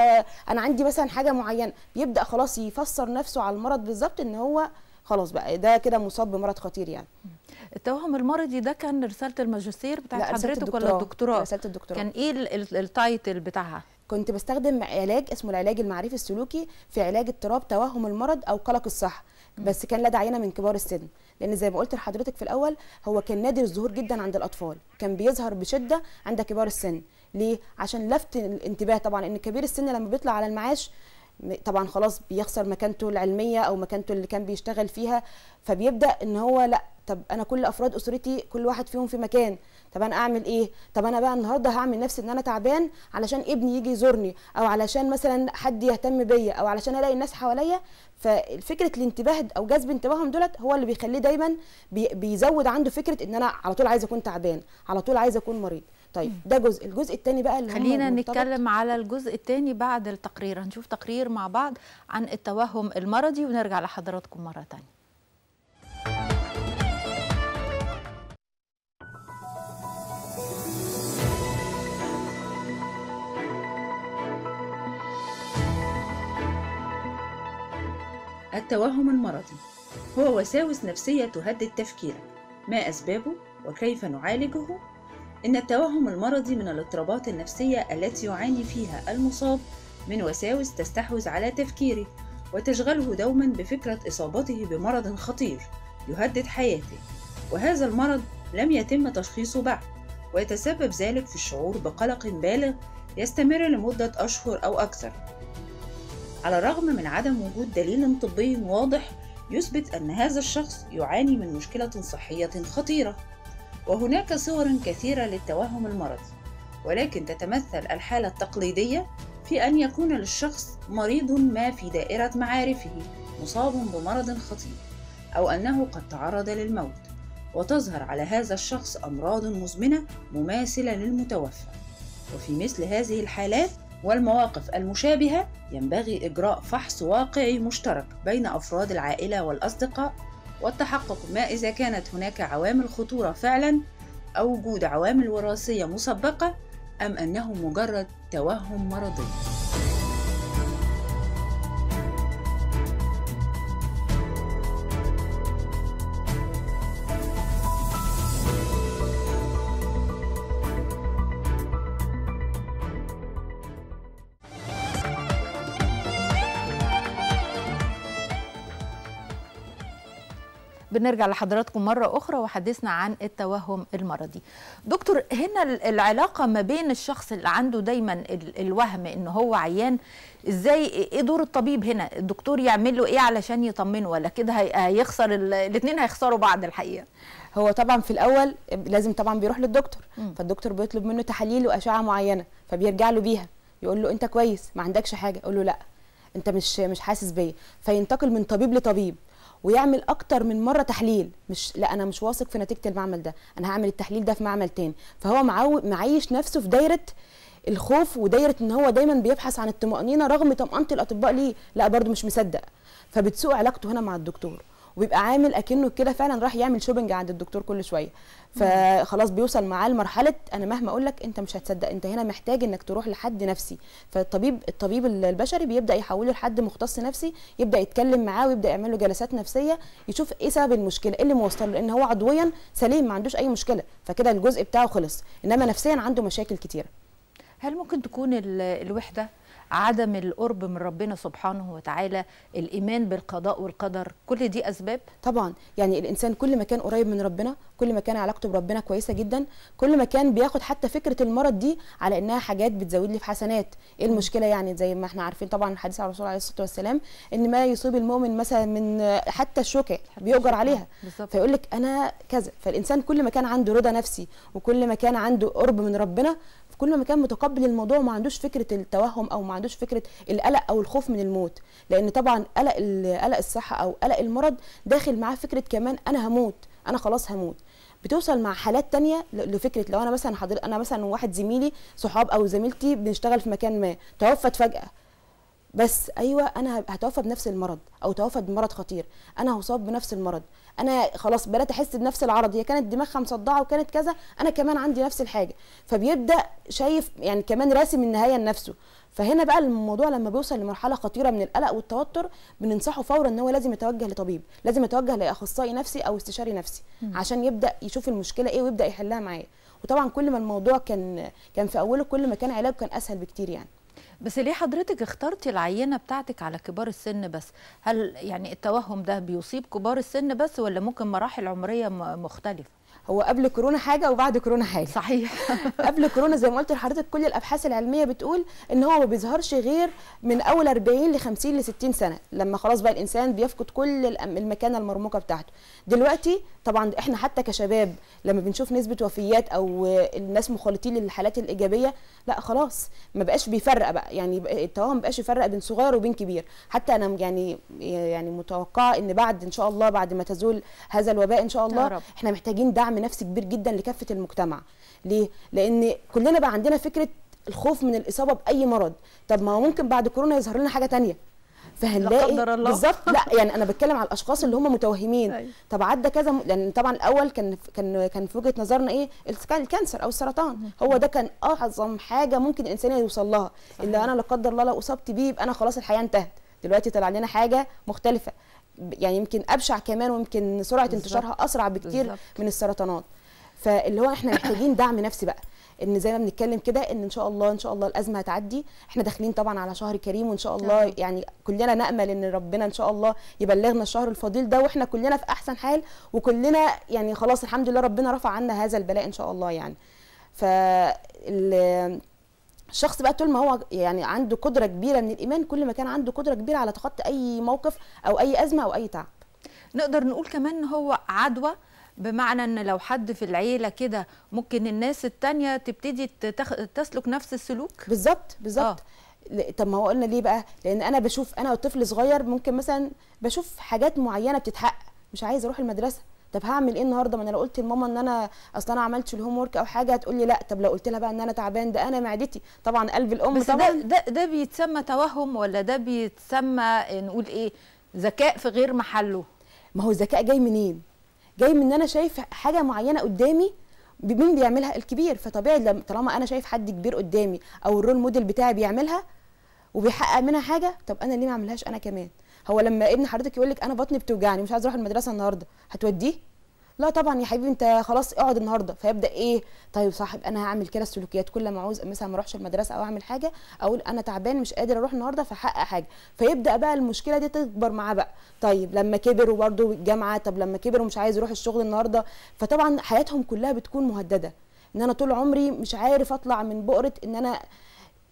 انا عندي مثلا حاجه معينه بيبدا خلاص يفسر نفسه على المرض بالظبط ان هو خلاص بقى ده كده مصاب بمرض خطير يعني التوهم المرضي ده كان رساله الماجستير بتاعت حضرتك ولا الدكتوراه رساله الدكتوراه كان ايه التايتل بتاعها كنت بستخدم علاج اسمه العلاج المعرفي السلوكي في علاج اضطراب توهم المرض او قلق الصحه بس كان لدى عينه من كبار السن لان زي ما قلت لحضرتك في الاول هو كان نادر الظهور جدا عند الاطفال كان بيظهر بشده عند كبار السن ليه عشان لفت الانتباه طبعا ان كبير السن لما بيطلع على المعاش طبعا خلاص بيخسر مكانته العلميه او مكانته اللي كان بيشتغل فيها فبيبدا ان هو لا طب انا كل افراد اسرتي كل واحد فيهم في مكان طب انا اعمل ايه طب انا بقى النهارده هعمل نفسي ان انا تعبان علشان ابني يجي يزورني او علشان مثلا حد يهتم بيا او علشان الاقي الناس حواليا ففكره الانتباه او جذب انتباههم دولت هو اللي بيخليه دايما بيزود عنده فكره ان انا على طول عايز اكون تعبان على طول عايز اكون مريض طيب ده جزء الجزء الثاني بقى اللي خلينا نتكلم على الجزء الثاني بعد التقرير هنشوف تقرير مع بعض عن التوهم المرضي ونرجع لحضراتكم مره ثانيه التوهم المرضي هو وساوس نفسية تهدد تفكيرك ما أسبابه وكيف نعالجه إن التوهم المرضي من الاضطرابات النفسية التي يعاني فيها المصاب من وساوس تستحوذ على تفكيره وتشغله دوما بفكرة إصابته بمرض خطير يهدد حياته وهذا المرض لم يتم تشخيصه بعد ويتسبب ذلك في الشعور بقلق بالغ يستمر لمدة أشهر أو أكثر على الرغم من عدم وجود دليل طبي واضح يثبت أن هذا الشخص يعاني من مشكلة صحية خطيرة وهناك صور كثيرة للتوهم المرضي ولكن تتمثل الحالة التقليدية في أن يكون للشخص مريض ما في دائرة معارفه مصاب بمرض خطير أو أنه قد تعرض للموت وتظهر على هذا الشخص أمراض مزمنة مماثلة للمتوفى وفي مثل هذه الحالات والمواقف المشابهة ينبغي إجراء فحص واقعي مشترك بين أفراد العائلة والأصدقاء والتحقق ما إذا كانت هناك عوامل خطورة فعلا أو وجود عوامل وراثية مسبقة أم أنه مجرد توهم مرضي بنرجع لحضراتكم مرة أخرى وحدثنا عن التوهم المرضي دكتور هنا العلاقة ما بين الشخص اللي عنده دايما الوهم إن هو عيان إزاي إيه دور الطبيب هنا الدكتور يعمل له إيه علشان يطمنه ولا كده هيخسر الاثنين هيخسروا بعض الحقيقة هو طبعا في الاول لازم طبعا بيروح للدكتور م. فالدكتور بيطلب منه تحاليل واشعه معينه فبيرجع له بيها يقول له انت كويس ما عندكش حاجه يقول له لا انت مش مش حاسس بيا فينتقل من طبيب لطبيب ويعمل اكتر من مره تحليل مش لا انا مش واثق في نتيجه المعمل ده انا هعمل التحليل ده في معمل تاني فهو معو... معيش نفسه في دايره الخوف ودايره ان هو دايما بيبحث عن الطمانينه رغم طمانه الاطباء ليه لا برده مش مصدق فبتسوء علاقته هنا مع الدكتور ويبقى عامل اكنه كده فعلا راح يعمل شوبنج عند الدكتور كل شويه فخلاص بيوصل معاه لمرحله انا مهما اقول لك انت مش هتصدق انت هنا محتاج انك تروح لحد نفسي فالطبيب الطبيب البشري بيبدا يحوله لحد مختص نفسي يبدا يتكلم معاه ويبدا يعمل له جلسات نفسيه يشوف ايه سبب المشكله ايه اللي موصله لان هو عضويا سليم ما عندوش اي مشكله فكده الجزء بتاعه خلص انما نفسيا عنده مشاكل كتيره هل ممكن تكون الوحده عدم القرب من ربنا سبحانه وتعالى الايمان بالقضاء والقدر كل دي اسباب طبعا يعني الانسان كل ما كان قريب من ربنا كل ما كان علاقته بربنا كويسه جدا كل ما كان بياخد حتى فكره المرض دي على انها حاجات بتزود لي في حسنات ايه المشكله يعني زي ما احنا عارفين طبعا الحديث عن الرسول عليه الصلاه والسلام ان ما يصيب المؤمن مثلا من حتى الشوكه بيؤجر عليها فيقول لك انا كذا فالانسان كل ما كان عنده رضا نفسي وكل ما كان عنده قرب من ربنا كل ما كان متقبل الموضوع ما عندوش فكره التوهم او ما عندوش فكره القلق او الخوف من الموت لان طبعا قلق قلق الصحه او قلق المرض داخل معاه فكره كمان انا هموت انا خلاص هموت بتوصل مع حالات تانية لفكره لو انا مثلا حضر انا مثلا واحد زميلي صحاب او زميلتي بنشتغل في مكان ما توفت فجاه بس ايوه انا هتوفى بنفس المرض او توفى بمرض خطير انا هصاب بنفس المرض انا خلاص بدات احس بنفس العرض هي كانت دماغها مصدعه وكانت كذا انا كمان عندي نفس الحاجه فبيبدا شايف يعني كمان راسم النهايه لنفسه فهنا بقى الموضوع لما بيوصل لمرحله خطيره من القلق والتوتر بننصحه فورا ان هو لازم يتوجه لطبيب لازم يتوجه لاخصائي نفسي او استشاري نفسي عشان يبدا يشوف المشكله ايه ويبدا يحلها معايا وطبعا كل ما الموضوع كان كان في اوله كل ما كان علاجه كان اسهل بكتير يعني بس ليه حضرتك اخترتي العينه بتاعتك على كبار السن بس هل يعني التوهم ده بيصيب كبار السن بس ولا ممكن مراحل عمريه مختلفه هو قبل كورونا حاجه وبعد كورونا حاجه صحيح *laughs* قبل كورونا زي ما قلت لحضرتك كل الابحاث العلميه بتقول ان هو ما بيظهرش غير من اول 40 ل 50 ل 60 سنه لما خلاص بقى الانسان بيفقد كل المكانه المرموقه بتاعته دلوقتي طبعا احنا حتى كشباب لما بنشوف نسبه وفيات او الناس مخالطين للحالات الايجابيه لا خلاص ما بقاش بيفرق بقى يعني التوهم ما بقاش يفرق بين صغير وبين كبير حتى انا يعني يعني متوقعه ان بعد ان شاء الله بعد ما تزول هذا الوباء ان شاء الله احنا محتاجين دعم دعم نفسي كبير جدا لكافه المجتمع ليه لان كلنا بقى عندنا فكره الخوف من الاصابه باي مرض طب ما هو ممكن بعد كورونا يظهر لنا حاجه تانية فهنلاقي بالظبط لا يعني انا بتكلم على الاشخاص اللي هم متوهمين أيوة. طب عدى كذا م... لان طبعا الاول كان كان كان في وجهه نظرنا ايه الكانسر او السرطان هو ده كان اعظم حاجه ممكن الانسان يوصل لها اللي انا لا قدر الله لو اصبت بيه يبقى انا خلاص الحياه انتهت دلوقتي طلع لنا حاجه مختلفه يعني يمكن ابشع كمان ويمكن سرعه انتشارها اسرع بكتير بالزبط. من السرطانات فاللي هو احنا محتاجين دعم نفسي بقى ان زي ما بنتكلم كده ان ان شاء الله ان شاء الله الازمه هتعدي احنا داخلين طبعا على شهر كريم وان شاء الله آه. يعني كلنا نامل ان ربنا ان شاء الله يبلغنا الشهر الفضيل ده واحنا كلنا في احسن حال وكلنا يعني خلاص الحمد لله ربنا رفع عنا هذا البلاء ان شاء الله يعني ف الشخص بقى طول ما هو يعني عنده قدره كبيره من الايمان كل ما كان عنده قدره كبيره على تخطي اي موقف او اي ازمه او اي تعب نقدر نقول كمان هو عدوى بمعنى ان لو حد في العيله كده ممكن الناس الثانيه تبتدي تتخ... تسلك نفس السلوك بالظبط بالظبط آه. طب ما هو قلنا ليه بقى لان انا بشوف انا وطفل صغير ممكن مثلا بشوف حاجات معينه بتتحقق مش عايز اروح المدرسه طب هعمل ايه النهارده ما انا لو قلت لماما ان انا اصل انا عملتش الهوم ورك او حاجه هتقول لي لا طب لو قلت لها بقى ان انا تعبان ده انا معدتي طبعا قلب الام بس طبعا ده ده, ده بيتسمى توهم ولا ده بيتسمى نقول ايه ذكاء في غير محله ما هو الذكاء جاي منين جاي من ان انا شايف حاجه معينه قدامي مين بيعملها الكبير فطبيعي طالما انا شايف حد كبير قدامي او الرول موديل بتاعي بيعملها وبيحقق منها حاجه طب انا ليه ما اعملهاش انا كمان هو لما ابن حضرتك يقول لك انا بطني بتوجعني مش عايز اروح المدرسه النهارده هتوديه لا طبعا يا حبيبي انت خلاص اقعد النهارده فيبدا ايه طيب صاحب انا هعمل كده السلوكيات كل ما عاوز مثلا ما اروحش المدرسه او اعمل حاجه اقول انا تعبان مش قادر اروح النهارده فحقق حاجه فيبدا بقى المشكله دي تكبر معاه بقى طيب لما كبر وبرده الجامعه طب لما كبر ومش عايز يروح الشغل النهارده فطبعا حياتهم كلها بتكون مهدده ان انا طول عمري مش عارف اطلع من بؤره ان انا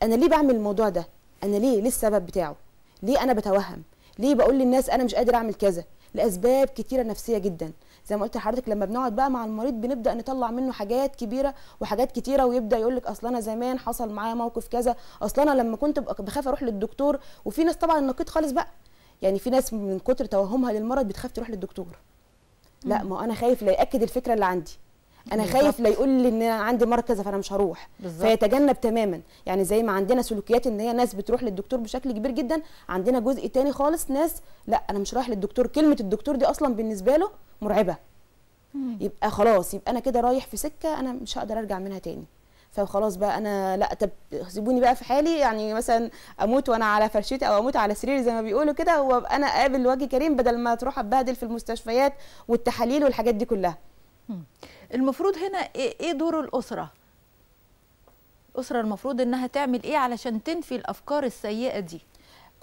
انا ليه بعمل الموضوع ده انا ليه ليه السبب بتاعه ليه انا بتوهم ليه بقول للناس انا مش قادر اعمل كذا لاسباب كتيره نفسيه جدا زي ما قلت لحضرتك لما بنقعد بقى مع المريض بنبدا نطلع منه حاجات كبيره وحاجات كتيره ويبدا يقول لك اصل انا زمان حصل معايا موقف كذا اصل انا لما كنت بخاف اروح للدكتور وفي ناس طبعا النقيض خالص بقى يعني في ناس من كتر توهمها للمرض بتخاف تروح للدكتور لا ما انا خايف لا ياكد الفكره اللي عندي انا خايف لا يقول لي ان انا عندي مرض كذا فانا مش هروح بالزبط. فيتجنب تماما يعني زي ما عندنا سلوكيات ان هي ناس بتروح للدكتور بشكل كبير جدا عندنا جزء تاني خالص ناس لا انا مش رايح للدكتور كلمه الدكتور دي اصلا بالنسبه له مرعبه مم. يبقى خلاص يبقى انا كده رايح في سكه انا مش هقدر ارجع منها تاني فخلاص بقى انا لا طب سيبوني بقى في حالي يعني مثلا اموت وانا على فرشتي او اموت على سريري زي ما بيقولوا كده وابقى انا قابل وجه كريم بدل ما تروح اتبهدل في المستشفيات والتحاليل والحاجات دي كلها مم. المفروض هنا إيه, ايه دور الاسره الاسره المفروض انها تعمل ايه علشان تنفي الافكار السيئه دي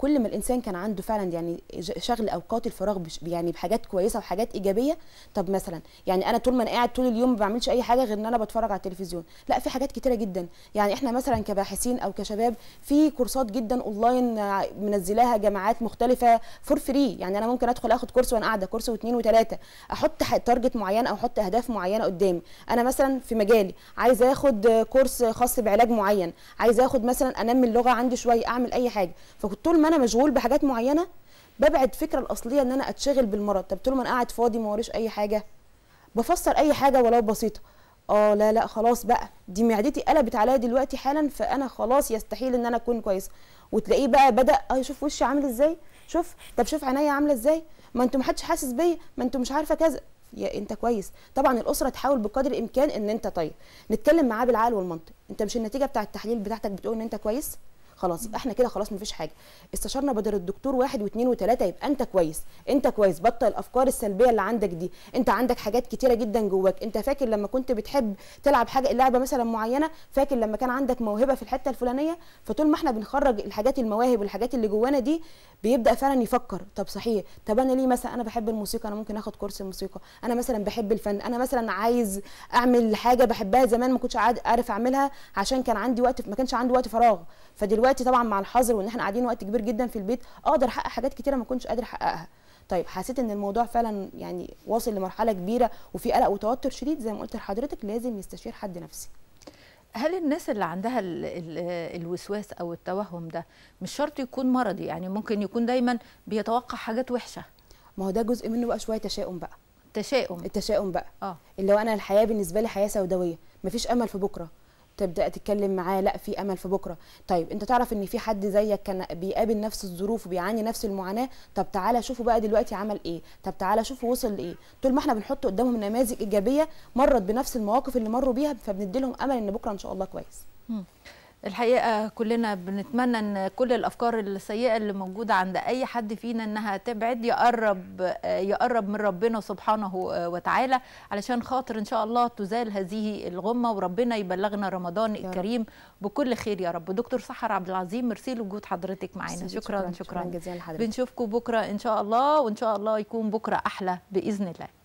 كل ما الانسان كان عنده فعلا يعني شغل اوقات الفراغ يعني بحاجات كويسه وحاجات ايجابيه طب مثلا يعني انا طول ما انا قاعد طول اليوم ما بعملش اي حاجه غير ان انا بتفرج على التلفزيون لا في حاجات كتيره جدا يعني احنا مثلا كباحثين او كشباب في كورسات جدا اونلاين منزلاها جامعات مختلفه فور فري يعني انا ممكن ادخل اخد كورس وانا قاعده كورس واثنين وثلاثه احط تارجت معين او احط اهداف معينه قدامي انا مثلا في مجالي عايزه اخد كورس خاص بعلاج معين عايزه اخد مثلا انمي اللغه عندي شويه اعمل اي حاجه فكنت طول ما انا مشغول بحاجات معينه ببعد الفكره الاصليه ان انا اتشغل بالمرض طب طول ما انا قاعد فاضي ما وريش اي حاجه بفسر اي حاجه ولو بسيطه اه لا لا خلاص بقى دي معدتي قلبت عليا دلوقتي حالا فانا خلاص يستحيل ان انا اكون كويسه وتلاقيه بقى بدا اه شوف وشي عامل ازاي شوف طب شوف عينيا عامله ازاي ما انتوا حدش حاسس بيا ما انتوا مش عارفه كذا يا انت كويس طبعا الاسره تحاول بقدر الامكان ان انت طيب نتكلم معاه بالعقل والمنطق انت مش النتيجه بتاع التحليل بتاعتك بتقول ان انت كويس خلاص احنا كده خلاص مفيش حاجه استشرنا بدل الدكتور واحد واثنين وثلاثه يبقى انت كويس انت كويس بطل الافكار السلبيه اللي عندك دي انت عندك حاجات كتيره جدا جواك انت فاكر لما كنت بتحب تلعب حاجه لعبه مثلا معينه فاكر لما كان عندك موهبه في الحته الفلانيه فطول ما احنا بنخرج الحاجات المواهب والحاجات اللي جوانا دي بيبدا فعلا يفكر طب صحيح طب انا ليه مثلا انا بحب الموسيقى انا ممكن اخد كورس موسيقى انا مثلا بحب الفن انا مثلا عايز اعمل حاجه بحبها زمان ما كنتش عارف اعملها عشان كان عندي وقت ما كانش عندي وقت فراغ فدلوقتي دلوقتي طبعا مع الحظر وان احنا قاعدين وقت كبير جدا في البيت اقدر احقق حاجات كتيره ما كنتش قادر احققها طيب حسيت ان الموضوع فعلا يعني واصل لمرحله كبيره وفي قلق وتوتر شديد زي ما قلت لحضرتك لازم يستشير حد نفسي هل الناس اللي عندها الـ الـ الوسواس او التوهم ده مش شرط يكون مرضي يعني ممكن يكون دايما بيتوقع حاجات وحشه ما هو ده جزء منه بقى شويه تشاؤم بقى تشاؤم التشاؤم بقى اه اللي هو انا الحياه بالنسبه لي حياه سوداويه مفيش امل في بكره تبدا تتكلم معاه لا في امل في بكره طيب انت تعرف ان في حد زيك كان بيقابل نفس الظروف وبيعاني نفس المعاناه طب تعالى شوفه بقى دلوقتي عمل ايه طب تعالى شوفه وصل لايه طول ما احنا بنحط قدامهم نماذج ايجابيه مرت بنفس المواقف اللي مروا بيها فبندي لهم امل ان بكره ان شاء الله كويس الحقيقه كلنا بنتمنى ان كل الافكار السيئه اللي موجوده عند اي حد فينا انها تبعد يقرب يقرب من ربنا سبحانه وتعالى علشان خاطر ان شاء الله تزال هذه الغمه وربنا يبلغنا رمضان الكريم بكل خير يا رب دكتور سحر عبد العظيم ميرسي لوجود حضرتك معانا شكرا شكرا, شكرا, شكرا جزيلا لحضرتك بنشوفكم بكره ان شاء الله وان شاء الله يكون بكره احلى باذن الله